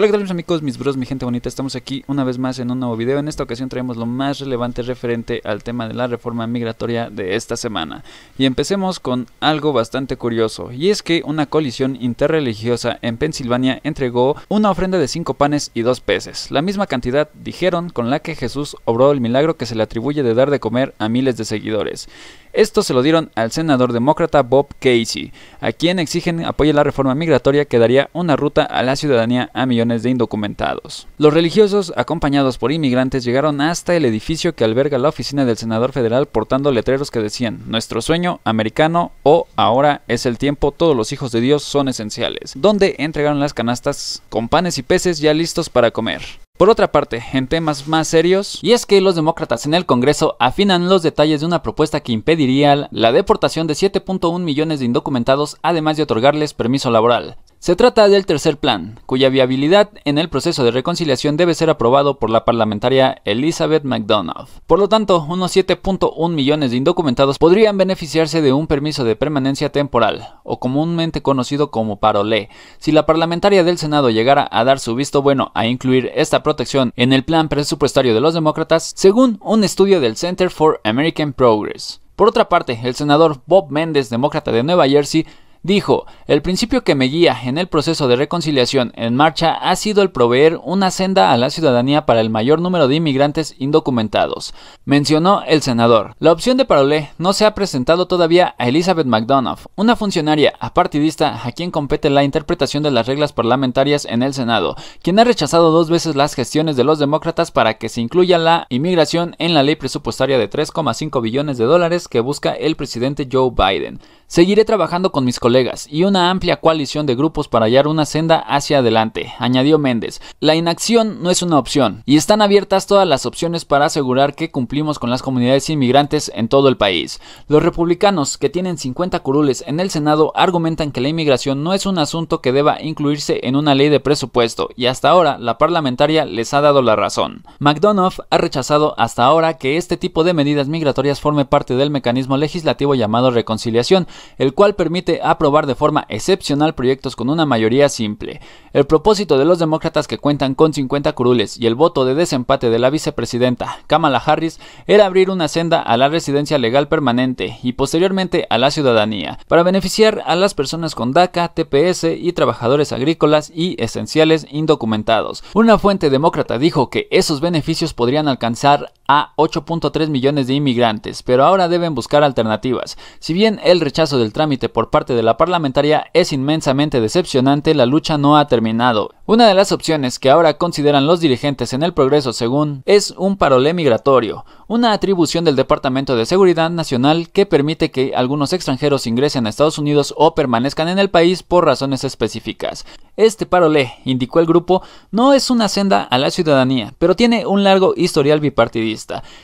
Hola, ¿qué tal mis amigos, mis bros, mi gente bonita? Estamos aquí una vez más en un nuevo video. En esta ocasión traemos lo más relevante referente al tema de la reforma migratoria de esta semana. Y empecemos con algo bastante curioso, y es que una colisión interreligiosa en Pensilvania entregó una ofrenda de cinco panes y dos peces, la misma cantidad, dijeron, con la que Jesús obró el milagro que se le atribuye de dar de comer a miles de seguidores. Esto se lo dieron al senador demócrata Bob Casey, a quien exigen apoye la reforma migratoria que daría una ruta a la ciudadanía a millones de indocumentados. Los religiosos, acompañados por inmigrantes, llegaron hasta el edificio que alberga la oficina del senador federal portando letreros que decían Nuestro sueño americano o Ahora es el tiempo, todos los hijos de Dios son esenciales, donde entregaron las canastas con panes y peces ya listos para comer. Por otra parte, en temas más serios, y es que los demócratas en el Congreso afinan los detalles de una propuesta que impediría la deportación de 7.1 millones de indocumentados, además de otorgarles permiso laboral. Se trata del tercer plan, cuya viabilidad en el proceso de reconciliación debe ser aprobado por la parlamentaria Elizabeth McDonough. Por lo tanto, unos 7.1 millones de indocumentados podrían beneficiarse de un permiso de permanencia temporal, o comúnmente conocido como parolé. Si la parlamentaria del Senado llegara a dar su visto bueno a incluir esta protección en el plan presupuestario de los demócratas, según un estudio del Center for American Progress. Por otra parte, el senador Bob Méndez, demócrata de Nueva Jersey, Dijo, el principio que me guía en el proceso de reconciliación en marcha ha sido el proveer una senda a la ciudadanía para el mayor número de inmigrantes indocumentados, mencionó el senador. La opción de Parole no se ha presentado todavía a Elizabeth McDonough, una funcionaria apartidista a quien compete la interpretación de las reglas parlamentarias en el Senado, quien ha rechazado dos veces las gestiones de los demócratas para que se incluya la inmigración en la ley presupuestaria de 3,5 billones de dólares que busca el presidente Joe Biden. Seguiré trabajando con mis colegas y una amplia coalición de grupos para hallar una senda hacia adelante, añadió Méndez. La inacción no es una opción y están abiertas todas las opciones para asegurar que cumplimos con las comunidades inmigrantes en todo el país. Los republicanos, que tienen 50 curules en el Senado, argumentan que la inmigración no es un asunto que deba incluirse en una ley de presupuesto y hasta ahora la parlamentaria les ha dado la razón. McDonough ha rechazado hasta ahora que este tipo de medidas migratorias forme parte del mecanismo legislativo llamado reconciliación, el cual permite a aprobar de forma excepcional proyectos con una mayoría simple. El propósito de los demócratas que cuentan con 50 curules y el voto de desempate de la vicepresidenta Kamala Harris era abrir una senda a la residencia legal permanente y posteriormente a la ciudadanía, para beneficiar a las personas con DACA, TPS y trabajadores agrícolas y esenciales indocumentados. Una fuente demócrata dijo que esos beneficios podrían alcanzar a 8.3 millones de inmigrantes, pero ahora deben buscar alternativas. Si bien el rechazo del trámite por parte de la parlamentaria es inmensamente decepcionante, la lucha no ha terminado. Una de las opciones que ahora consideran los dirigentes en el progreso, según, es un parolé migratorio, una atribución del Departamento de Seguridad Nacional que permite que algunos extranjeros ingresen a Estados Unidos o permanezcan en el país por razones específicas. Este parolé, indicó el grupo, no es una senda a la ciudadanía, pero tiene un largo historial bipartidista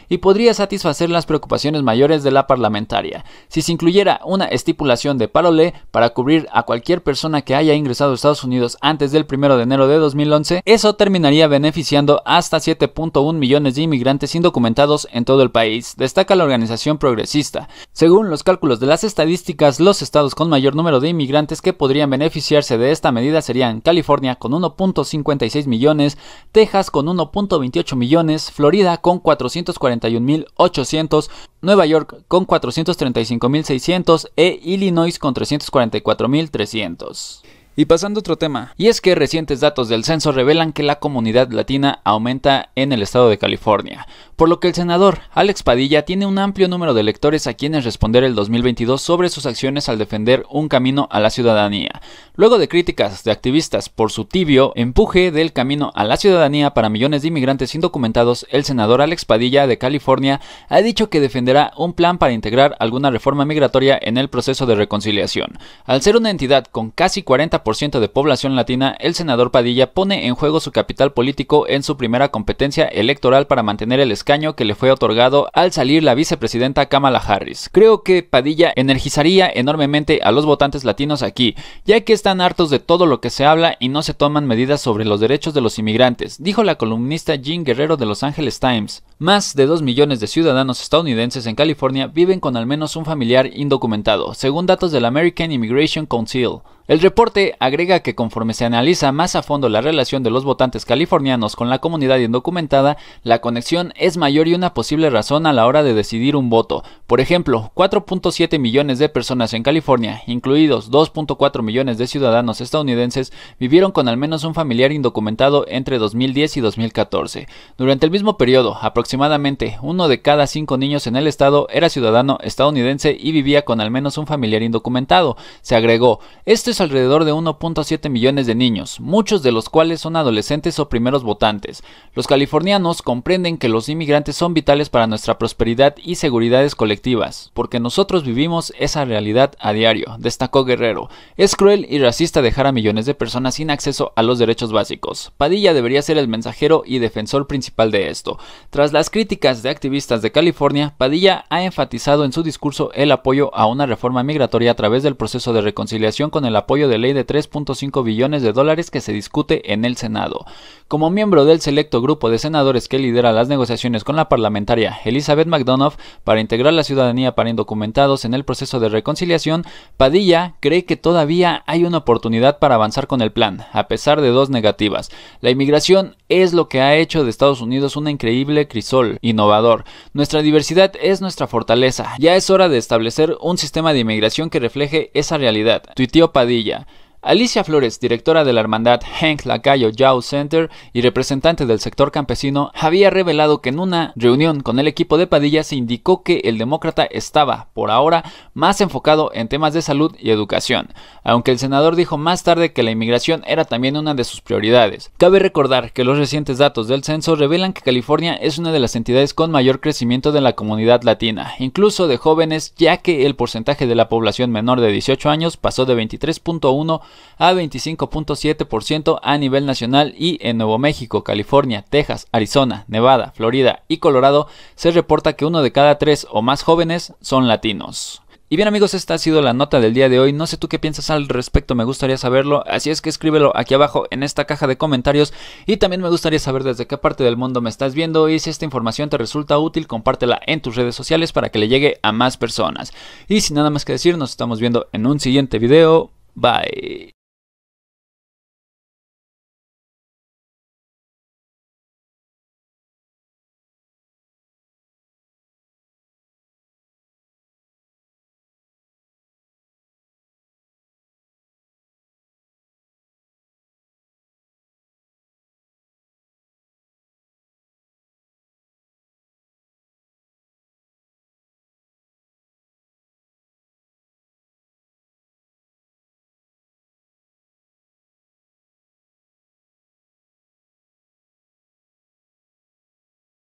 y podría satisfacer las preocupaciones mayores de la parlamentaria si se incluyera una estipulación de parole para cubrir a cualquier persona que haya ingresado a Estados Unidos antes del 1 de enero de 2011, eso terminaría beneficiando hasta 7.1 millones de inmigrantes indocumentados en todo el país, destaca la organización progresista. Según los cálculos de las estadísticas, los estados con mayor número de inmigrantes que podrían beneficiarse de esta medida serían California con 1.56 millones, Texas con 1.28 millones, Florida con 4 441.800, Nueva York con 435.600 e Illinois con 344.300. Y pasando a otro tema, y es que recientes datos del censo revelan que la comunidad latina aumenta en el estado de California, por lo que el senador Alex Padilla tiene un amplio número de electores a quienes responder el 2022 sobre sus acciones al defender un camino a la ciudadanía, luego de críticas de activistas por su tibio empuje del camino a la ciudadanía para millones de inmigrantes indocumentados, el senador Alex Padilla de California ha dicho que defenderá un plan para integrar alguna reforma migratoria en el proceso de reconciliación. Al ser una entidad con casi 40 de población latina, el senador Padilla pone en juego su capital político en su primera competencia electoral para mantener el escaño que le fue otorgado al salir la vicepresidenta Kamala Harris. Creo que Padilla energizaría enormemente a los votantes latinos aquí, ya que están hartos de todo lo que se habla y no se toman medidas sobre los derechos de los inmigrantes, dijo la columnista Jean Guerrero de Los Ángeles Times. Más de 2 millones de ciudadanos estadounidenses en California viven con al menos un familiar indocumentado, según datos del American Immigration Council. El reporte agrega que conforme se analiza más a fondo la relación de los votantes californianos con la comunidad indocumentada, la conexión es mayor y una posible razón a la hora de decidir un voto. Por ejemplo, 4.7 millones de personas en California, incluidos 2.4 millones de ciudadanos estadounidenses, vivieron con al menos un familiar indocumentado entre 2010 y 2014. Durante el mismo periodo, aproximadamente uno de cada cinco niños en el estado era ciudadano estadounidense y vivía con al menos un familiar indocumentado. Se agregó, este alrededor de 1.7 millones de niños, muchos de los cuales son adolescentes o primeros votantes. Los californianos comprenden que los inmigrantes son vitales para nuestra prosperidad y seguridades colectivas, porque nosotros vivimos esa realidad a diario, destacó Guerrero. Es cruel y racista dejar a millones de personas sin acceso a los derechos básicos. Padilla debería ser el mensajero y defensor principal de esto. Tras las críticas de activistas de California, Padilla ha enfatizado en su discurso el apoyo a una reforma migratoria a través del proceso de reconciliación con el apoyo de ley de 3.5 billones de dólares que se discute en el Senado. Como miembro del selecto grupo de senadores que lidera las negociaciones con la parlamentaria Elizabeth McDonough para integrar la ciudadanía para indocumentados en el proceso de reconciliación, Padilla cree que todavía hay una oportunidad para avanzar con el plan, a pesar de dos negativas. La inmigración es lo que ha hecho de Estados Unidos un increíble crisol innovador. Nuestra diversidad es nuestra fortaleza. Ya es hora de establecer un sistema de inmigración que refleje esa realidad. Tuiteó Padilla rodilla. Alicia Flores, directora de la hermandad Hank Lacayo Yao Center y representante del sector campesino, había revelado que en una reunión con el equipo de Padilla se indicó que el demócrata estaba, por ahora, más enfocado en temas de salud y educación, aunque el senador dijo más tarde que la inmigración era también una de sus prioridades. Cabe recordar que los recientes datos del censo revelan que California es una de las entidades con mayor crecimiento de la comunidad latina, incluso de jóvenes, ya que el porcentaje de la población menor de 18 años pasó de 23.1 a 25.7% a nivel nacional y en Nuevo México, California, Texas, Arizona, Nevada, Florida y Colorado se reporta que uno de cada tres o más jóvenes son latinos. Y bien amigos, esta ha sido la nota del día de hoy. No sé tú qué piensas al respecto, me gustaría saberlo. Así es que escríbelo aquí abajo en esta caja de comentarios. Y también me gustaría saber desde qué parte del mundo me estás viendo. Y si esta información te resulta útil, compártela en tus redes sociales para que le llegue a más personas. Y sin nada más que decir, nos estamos viendo en un siguiente video. Bye.